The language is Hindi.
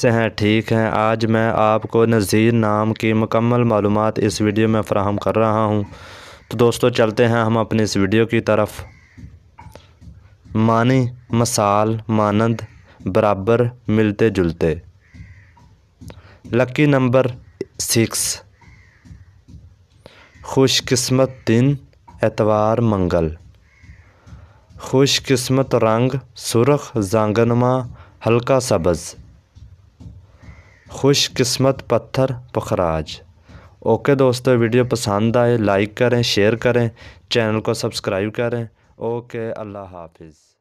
से हैं ठीक हैं आज मैं आपको नज़ीर नाम की मुकम्मल मालूम इस वीडियो में फ़राहम कर रहा हूँ तो दोस्तों चलते हैं हम अपनी इस वीडियो की तरफ मानी मसाल मानंद बराबर मिलते जुलते लकी नंबर सिक्स खुशकस्मत दिन एतवार मंगल खुशकस्मत रंग सुरख जांगनमा हल्का सब्ज़ खुशकिस्मत पत्थर पुखराज ओके दोस्तों वीडियो पसंद आए लाइक करें शेयर करें चैनल को सब्सक्राइब करें ओके अल्लाह हाफिज़